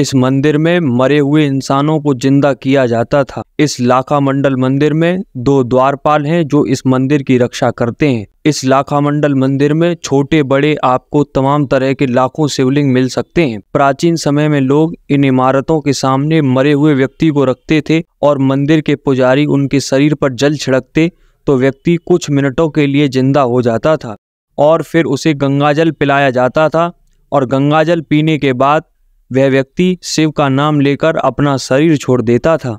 इस मंदिर में मरे हुए इंसानों को जिंदा किया जाता था इस लाखा मंडल मंदिर में दो द्वारपाल हैं जो इस मंदिर की रक्षा करते हैं इस लाखा मंडल मंदिर में छोटे बड़े आपको तमाम तरह के लाखों शिवलिंग मिल सकते हैं प्राचीन समय में लोग इन इमारतों के सामने मरे हुए व्यक्ति को रखते थे और मंदिर के पुजारी उनके शरीर पर जल छिड़कते तो व्यक्ति कुछ मिनटों के लिए जिंदा हो जाता था और फिर उसे गंगाजल पिलाया जाता था और गंगाजल पीने के बाद वह व्यक्ति शिव का नाम लेकर अपना शरीर छोड़ देता था